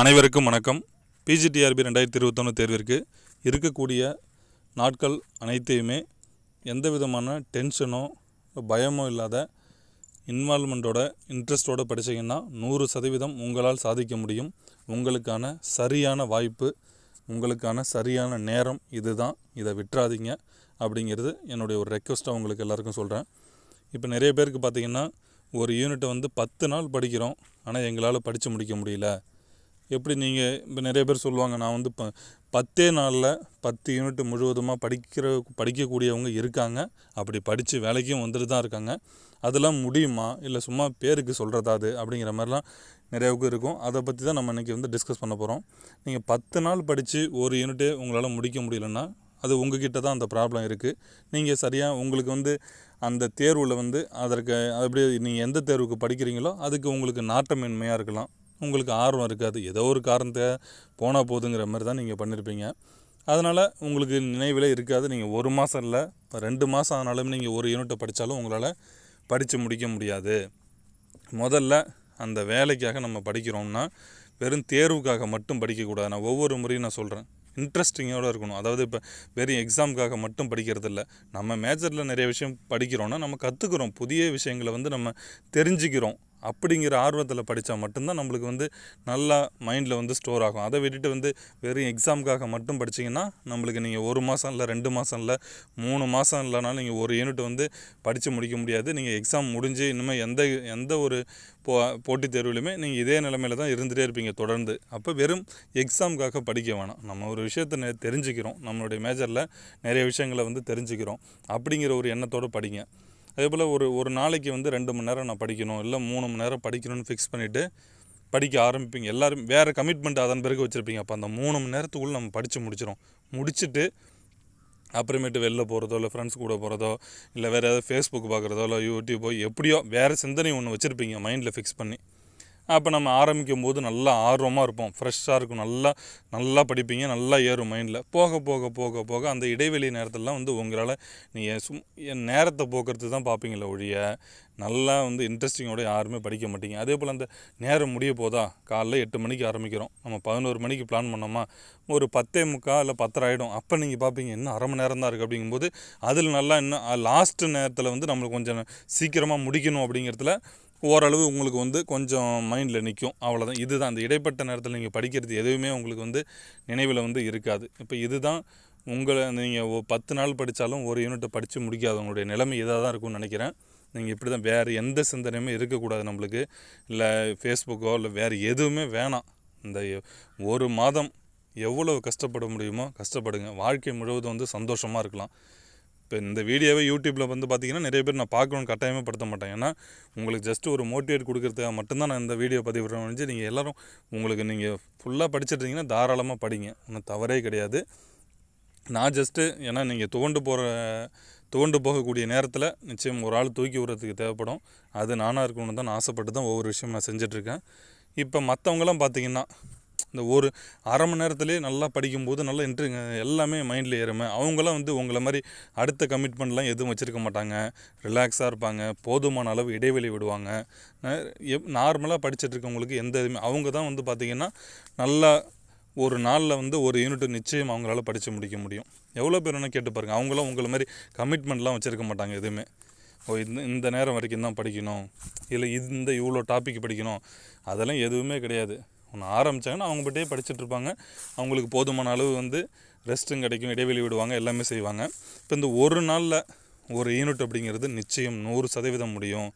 அனைவருக்கும் வணக்கம் பிஜிடிஆர்பி ரெண்டாயிரத்தி இருபத்தொன்று தேர்விற்கு இருக்கக்கூடிய நாட்கள் அனைத்தையுமே எந்த விதமான டென்ஷனோ பயமோ இல்லாத இன்வால்மெண்ட்டோட இன்ட்ரெஸ்ட்டோடு படித்தீங்கன்னா நூறு சதவீதம் உங்களால் சாதிக்க முடியும் உங்களுக்கான சரியான வாய்ப்பு உங்களுக்கான சரியான நேரம் இதுதான் இதை விட்டுறாதீங்க அப்படிங்கிறது என்னுடைய ஒரு ரெக்வஸ்ட்டாக உங்களுக்கு எல்லாருக்கும் சொல்கிறேன் இப்போ நிறைய பேருக்கு பார்த்திங்கன்னா ஒரு யூனிட்டை வந்து பத்து நாள் படிக்கிறோம் ஆனால் எங்களால் படித்து முடிக்க முடியல எப்படி நீங்கள் இப்போ நிறைய பேர் சொல்லுவாங்க நான் வந்து இப்போ பத்தே நாளில் பத்து யூனிட் முழுவதுமாக படிக்கிற படிக்கக்கூடியவங்க இருக்காங்க அப்படி படித்து வேலைக்கும் வந்துட்டு தான் இருக்காங்க அதெல்லாம் முடியுமா இல்லை சும்மா பேருக்கு சொல்கிறதா அது அப்படிங்கிற மாதிரிலாம் நிறையாவுக்கு இருக்கும் அதை பற்றி தான் நம்ம இன்றைக்கி வந்து டிஸ்கஸ் பண்ண போகிறோம் நீங்கள் பத்து நாள் படித்து ஒரு யூனிட்டே உங்களால் முடிக்க முடியலன்னா அது உங்ககிட்ட தான் அந்த ப்ராப்ளம் இருக்குது நீங்கள் சரியாக உங்களுக்கு வந்து அந்த தேர்வில் வந்து அதற்கு அப்படியே நீங்கள் எந்த தேர்வுக்கு படிக்கிறீங்களோ அதுக்கு உங்களுக்கு நாட்டமின்மையாக இருக்கலாம் உங்களுக்கு ஆர்வம் இருக்காது ஏதோ ஒரு காரணத்தை போனால் போதுங்கிற மாதிரி தான் நீங்கள் பண்ணியிருப்பீங்க அதனால் உங்களுக்கு நினைவில் இருக்காது நீங்கள் ஒரு மாதம் இல்லை ரெண்டு மாதம் ஆனாலும் நீங்கள் ஒரு யூனிட்டை படித்தாலும் உங்களால் படித்து முடிக்க முடியாது முதல்ல அந்த வேலைக்காக நம்ம படிக்கிறோம்னா வெறும் தேர்வுக்காக மட்டும் படிக்கக்கூடாது நான் ஒவ்வொரு முறையும் நான் சொல்கிறேன் இன்ட்ரெஸ்டிங்கோடு இருக்கணும் அதாவது இப்போ வெறும் எக்ஸாமுக்காக மட்டும் படிக்கிறது இல்லை நம்ம மேஜரில் நிறைய விஷயம் படிக்கிறோன்னா நம்ம கற்றுக்குறோம் புதிய விஷயங்களை வந்து நம்ம தெரிஞ்சுக்கிறோம் அப்படிங்கிற ஆர்வத்தில் படித்தா மட்டும்தான் நம்மளுக்கு வந்து நல்லா மைண்டில் வந்து ஸ்டோர் ஆகும் அதை விட்டுட்டு வந்து வெறும் எக்ஸாமுக்காக மட்டும் படிச்சிங்கன்னா நம்மளுக்கு நீங்கள் ஒரு மாதம் இல்லை ரெண்டு மாதம் இல்லை மூணு மாதம் இல்லைனாலும் நீங்கள் ஒரு யூனிட் வந்து படித்து முடிக்க முடியாது நீங்கள் எக்ஸாம் முடிஞ்சு இனிமேல் எந்த எந்த ஒரு போ போட்டித் தேர்வுலையுமே நீங்கள் இதே நிலமையில தான் இருந்துகிட்டே இருப்பீங்க தொடர்ந்து அப்போ வெறும் எக்ஸாமுக்காக படிக்க வேணாம் நம்ம ஒரு விஷயத்தை தெரிஞ்சுக்கிறோம் நம்மளுடைய மேஜரில் நிறைய விஷயங்களை வந்து தெரிஞ்சுக்கிறோம் அப்படிங்கிற ஒரு எண்ணத்தோடு படிங்க அதே போல் ஒரு ஒரு நாளைக்கு வந்து ரெண்டு மணி நேரம் நான் படிக்கணும் இல்லை மூணு மணி நேரம் படிக்கணும்னு ஃபிக்ஸ் பண்ணிவிட்டு படிக்க ஆரம்பிப்பீங்க எல்லோரும் வேறு கமிட்மெண்ட் அதன் பிறகு வச்சுருப்பீங்க அப்போ அந்த மூணு மணி நேரத்துக்குள்ளே நம்ம படித்து முடிச்சிடும் முடிச்சுட்டு அப்புறமேட்டு வெளில போகிறதோ இல்லை ஃப்ரெண்ட்ஸ் கூட போகிறதோ இல்லை வேறு ஏதாவது ஃபேஸ்புக் பார்க்குறதோ இல்லை யூடியூப்போ எப்படியோ வேறு சிந்தனை ஒன்று வச்சுருப்பீங்க மைண்டில் ஃபிக்ஸ் பண்ணி அப்போ நம்ம ஆரம்பிக்கும் போது நல்லா ஆர்வமாக இருப்போம் ஃப்ரெஷ்ஷாக இருக்கும் நல்லா நல்லா படிப்பீங்க நல்லா ஏறும் மைண்டில் போக போக போக போக அந்த இடைவெளி நேரத்திலலாம் வந்து உங்களால் நீங்கள் சும் என் நேரத்தை போக்குறது தான் பார்ப்பீங்களே ஒழிய நல்லா வந்து இன்ட்ரெஸ்டிங்கோட யாருமே படிக்க மாட்டீங்க அதே போல் அந்த நேரம் முடிய போதா காலைல எட்டு மணிக்கு ஆரம்பிக்கிறோம் நம்ம பதினோரு மணிக்கு பிளான் பண்ணோமா ஒரு பத்தே முக்கால் இல்லை பத்தரை ஆகிடும் அப்போ நீங்கள் பார்ப்பீங்க இன்னும் அரை மணி நேரம் தான் இருக்குது அப்படிங்கும்போது அதில் நல்லா இன்னும் லாஸ்ட்டு நேரத்தில் வந்து நம்மளுக்கு கொஞ்சம் சீக்கிரமாக முடிக்கணும் அப்படிங்கிறதுல ஓரளவு உங்களுக்கு வந்து கொஞ்சம் மைண்டில் நிற்கும் அவ்வளோதான் இதுதான் அந்த இடைப்பட்ட நேரத்தில் நீங்கள் படிக்கிறது எதுவுமே உங்களுக்கு வந்து நினைவில் வந்து இருக்காது இப்போ இதுதான் உங்களை நீங்கள் பத்து நாள் படித்தாலும் ஒரு யூனிட்டை படித்து முடிக்காதவங்களுடைய நிலைமை இதாக தான் இருக்கும்னு நினைக்கிறேன் நீங்கள் இப்படி தான் வேறு எந்த சிந்தனையுமே இருக்கக்கூடாது நம்மளுக்கு இல்லை ஃபேஸ்புக்கோ இல்லை வேறு எதுவுமே வேணாம் இந்த ஒரு மாதம் எவ்வளோ கஷ்டப்பட முடியுமோ கஷ்டப்படுங்க வாழ்க்கை முழுவதும் வந்து சந்தோஷமாக இருக்கலாம் இப்போ இந்த வீடியோவை யூடியூப்பில் வந்து பார்த்திங்கன்னா நிறைய பேர் நான் பார்க்கணும்னு கட்டாயமாக படுத்த மாட்டேன் ஏன்னா உங்களுக்கு ஜஸ்ட் ஒரு மோட்டிவேட் கொடுக்குறதுக்காக மட்டும்தான் நான் இந்த வீடியோ பதிவிடுறேன் நீங்கள் எல்லோரும் உங்களுக்கு நீங்கள் ஃபுல்லாக படிச்சுட்டிங்கன்னா தாராளமாக படிங்க ஒன்றும் தவறே கிடையாது நான் ஜஸ்ட்டு ஏன்னா நீங்கள் துவண்டு போகிற துவண்டு போகக்கூடிய நேரத்தில் நிச்சயம் ஒரு ஆள் தூக்கி விடுறதுக்கு தேவைப்படும் அது நானாக இருக்கணும்னு தான் ஆசைப்பட்டு தான் ஒவ்வொரு விஷயம் நான் செஞ்சிட்ருக்கேன் இப்போ மற்றவங்களாம் பார்த்திங்கன்னா இந்த ஒரு அரை மணி நேரத்துலேயே நல்லா படிக்கும்போது நல்லா இன்ட்ரு எல்லாமே மைண்டில் ஏறுமே அவங்களாம் வந்து உங்களை மாதிரி அடுத்த கமிட்மெண்ட்லாம் எதுவும் வச்சுருக்க மாட்டாங்க ரிலாக்ஸாக இருப்பாங்க போதுமான அளவு இடைவெளி விடுவாங்க நார்மலாக படிச்சுட்டு இருக்கவங்களுக்கு எந்த இதுவுமே அவங்க தான் வந்து பார்த்திங்கன்னா நல்லா ஒரு நாளில் வந்து ஒரு யூனிட் நிச்சயம் அவங்களால படித்து முடிக்க முடியும் எவ்வளோ பேர் வேணால் கேட்டு பாருங்கள் அவங்களாம் உங்களை மாதிரி கமிட்மெண்ட்லாம் வச்சுருக்க மாட்டாங்க எதுவுமே ஓ இந்த இந்த நேரம் வரைக்கும் தான் படிக்கணும் இல்லை இந்த இவ்வளோ டாபிக் படிக்கணும் அதெல்லாம் எதுவுமே கிடையாது ஒன்று ஆரம்பித்தாங்கன்னா அவங்ககிட்டயே படிச்சுட்டு இருப்பாங்க அவங்களுக்கு போதுமான அளவு வந்து ரெஸ்ட்டும் கிடைக்கும் இடைவெளி விடுவாங்க எல்லாமே செய்வாங்க இப்போ இந்த ஒரு நாளில் ஒரு யூனிட் அப்படிங்கிறது நிச்சயம் நூறு சதவீதம் முடியும்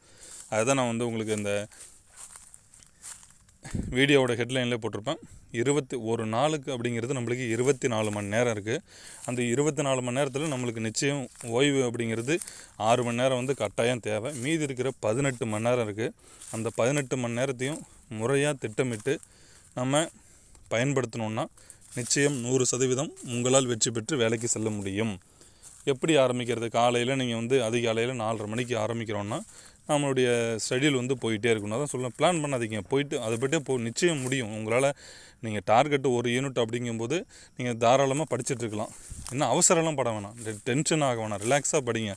அதுதான் நான் வந்து உங்களுக்கு இந்த வீடியோவோட ஹெட்லைனில் போட்டிருப்பேன் இருபத்தி ஒரு நாளுக்கு அப்படிங்கிறது நம்மளுக்கு இருபத்தி நாலு மணி நேரம் இருக்குது அந்த இருபத்தி நாலு மணி நேரத்தில் நம்மளுக்கு நிச்சயம் ஓய்வு அப்படிங்கிறது ஆறு மணி நேரம் வந்து கட்டாயம் தேவை மீதி இருக்கிற பதினெட்டு மணி நேரம் இருக்குது அந்த பதினெட்டு மணி நேரத்தையும் முறையாக திட்டமிட்டு நம்ம பயன்படுத்தினோன்னா நிச்சயம் நூறு சதவீதம் உங்களால் வெற்றி பெற்று வேலைக்கு செல்ல முடியும் எப்படி ஆரம்பிக்கிறது காலையில் நீங்கள் வந்து அதிகாலையில் நாலரை மணிக்கு ஆரம்பிக்கிறோன்னா நம்மளுடைய ஷெடியூல் வந்து போயிட்டே இருக்கணும் அதான் சொல்லணும் பிளான் பண்ணாதீங்க போயிட்டு அதை பற்றியே போ நிச்சயம் முடியும் உங்களால் நீங்கள் டார்கெட்டு ஒரு யூனிட் அப்படிங்கும்போது நீங்கள் தாராளமாக படிச்சுட்ருக்கலாம் இன்னும் அவசரம்லாம் பட வேணாம் டென்ஷன் ஆக வேணாம் ரிலாக்ஸாக படிங்க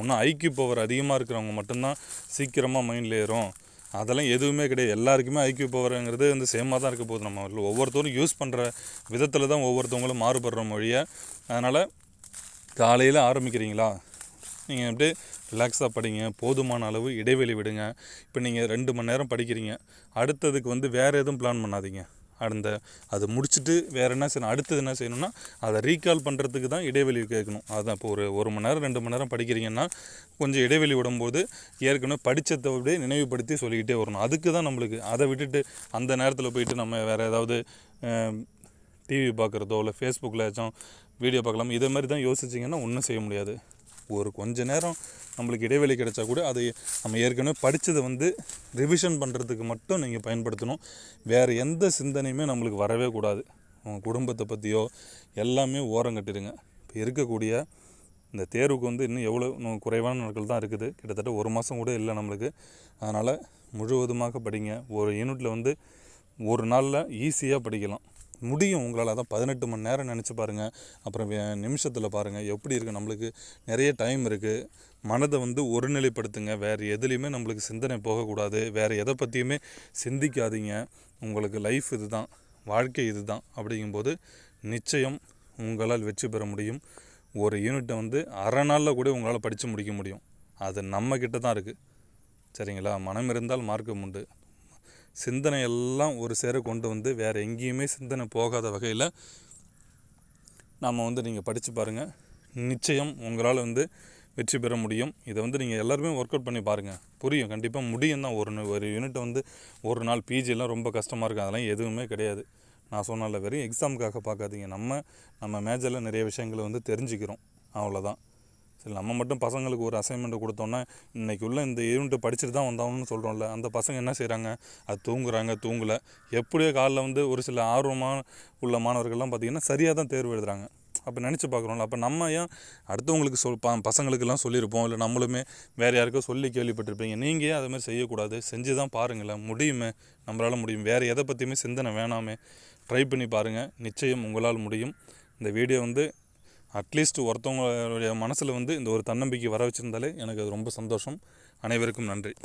ஒன்றும் ஐக்கியூ பவர் அதிகமாக இருக்கிறவங்க மட்டும்தான் சீக்கிரமாக மைண்டில் ஏறும் அதெல்லாம் எதுவுமே கிடையாது எல்லாருக்குமே ஐக்கியூ பவருங்கிறது வந்து சேமாக தான் இருக்க போகுது நம்ம ஒவ்வொருத்தரும் யூஸ் பண்ணுற விதத்தில் தான் ஒவ்வொருத்தவங்களும் மாறுபடுற மொழியை அதனால் காலையில் ஆரம்பிக்கிறீங்களா நீங்கள் எப்படி ரிலாக்ஸாக படிங்க போதுமான அளவு இடைவெளி விடுங்க இப்போ நீங்கள் ரெண்டு மணி நேரம் படிக்கிறீங்க அடுத்ததுக்கு வந்து வேறு எதுவும் பிளான் பண்ணாதீங்க அந்த அதை முடிச்சுட்டு வேறு என்ன செய்யணும் அடுத்தது என்ன செய்யணும்னா அதை ரீகால் பண்ணுறதுக்கு தான் இடைவெளி கேட்கணும் அதுதான் இப்போ ஒரு ஒரு மணி நேரம் ரெண்டு மணி நேரம் படிக்கிறீங்கன்னா கொஞ்சம் இடைவெளி விடும்போது ஏற்கனவே படித்ததை அப்படியே நினைவுபடுத்தி சொல்லிக்கிட்டே வரணும் அதுக்கு தான் நம்மளுக்கு அதை விட்டுட்டு அந்த நேரத்தில் போயிட்டு நம்ம வேறு ஏதாவது டிவி பார்க்குறதோ இல்லை ஃபேஸ்புக்கில் ஏதாச்சும் வீடியோ பார்க்கலாம் இதே மாதிரி தான் யோசிச்சிங்கன்னா ஒன்றும் செய்ய முடியாது ஒரு கொஞ்ச நேரம் நம்மளுக்கு இடைவெளி கிடைச்சா கூட அதை நம்ம ஏற்கனவே படித்ததை வந்து ரிவிஷன் பண்ணுறதுக்கு மட்டும் நீங்கள் பயன்படுத்தணும் வேறு எந்த சிந்தனையுமே நம்மளுக்கு வரவே கூடாது உங்கள் குடும்பத்தை பற்றியோ எல்லாமே ஓரம் கட்டிடுங்க இப்போ இருக்கக்கூடிய இந்த தேர்வுக்கு வந்து இன்னும் எவ்வளோ குறைவான நாட்கள் தான் இருக்குது கிட்டத்தட்ட ஒரு மாதம் கூட இல்லை நம்மளுக்கு அதனால் முழுவதுமாக படிங்க ஒரு யூனிட்டில் வந்து ஒரு நாளில் ஈஸியாக படிக்கலாம் முடியும் உங்களால் தான் பதினெட்டு மணி நேரம் நினச்சி பாருங்கள் அப்புறம் நிமிஷத்தில் பாருங்கள் எப்படி இருக்குது நம்மளுக்கு நிறைய டைம் இருக்குது மனதை வந்து ஒருநிலைப்படுத்துங்க வேறு எதுலேயுமே நம்மளுக்கு சிந்தனை போகக்கூடாது வேறு எதை பற்றியுமே சிந்திக்காதீங்க உங்களுக்கு லைஃப் இது தான் வாழ்க்கை இது தான் அப்படிங்கும்போது நிச்சயம் உங்களால் வெற்றி பெற முடியும் ஒரு யூனிட்டை வந்து அரை நாளில் கூட உங்களால் படித்து முடிக்க முடியும் அது நம்மக்கிட்ட தான் இருக்குது சரிங்களா மனம் இருந்தால் மார்க்கம் உண்டு சிந்தனை எல்லாம் ஒரு சேர கொண்டு வந்து வேறு எங்கேயுமே சிந்தனை போகாத வகையில் நாம் வந்து நீங்கள் படித்து பாருங்கள் நிச்சயம் உங்களால் வந்து வெற்றி பெற முடியும் இதை வந்து நீங்கள் எல்லாருமே ஒர்க் அவுட் பண்ணி பாருங்கள் புரியும் கண்டிப்பாக முடியும் தான் ஒரு ஒரு யூனிட் வந்து ஒரு நாள் பிஜிலாம் ரொம்ப கஷ்டமாக இருக்கும் அதெல்லாம் எதுவுமே கிடையாது நான் சொன்னால வெறும் எக்ஸாமுக்காக பார்க்காதீங்க நம்ம நம்ம மேஜரில் நிறைய விஷயங்களை வந்து தெரிஞ்சுக்கிறோம் அவ்வளோதான் சரி நம்ம மட்டும் பசங்களுக்கு ஒரு அசைன்மெண்ட் கொடுத்தோன்னா இன்றைக்கி உள்ள இந்த ஈவெண்ட்டு படிச்சுட்டு தான் வந்தோம்னு சொல்கிறோம்ல அந்த பசங்க என்ன செய்கிறாங்க அது தூங்குறாங்க தூங்கலை எப்படியோ காலில் வந்து ஒரு சில ஆர்வமாக உள்ள மாணவர்கள்லாம் பார்த்திங்கன்னா சரியாக தான் தேர்வு எழுதுகிறாங்க அப்போ நினச்சி பார்க்குறோம்ல அப்போ நம்ம ஏன் அடுத்தவங்களுக்கு சொல் பா பசங்களுக்கெல்லாம் சொல்லியிருப்போம் இல்லை நம்மளுமே வேறு யாருக்கோ சொல்லி கேள்விப்பட்டிருப்பீங்க நீங்கள் ஏன் அதுமாதிரி செய்யக்கூடாது செஞ்சு தான் பாருங்களேன் முடியுமே நம்மளால் முடியும் வேறு எதை பற்றியுமே சிந்தனை வேணாமே ட்ரை பண்ணி பாருங்கள் நிச்சயம் உங்களால் முடியும் இந்த வீடியோ வந்து அட்லீஸ்ட் ஒருத்தவங்களுடைய மனசில் வந்து இந்த ஒரு தன்னம்பிக்கை வர வச்சுருந்தாலே எனக்கு அது ரொம்ப சந்தோஷம் அனைவருக்கும் நன்றி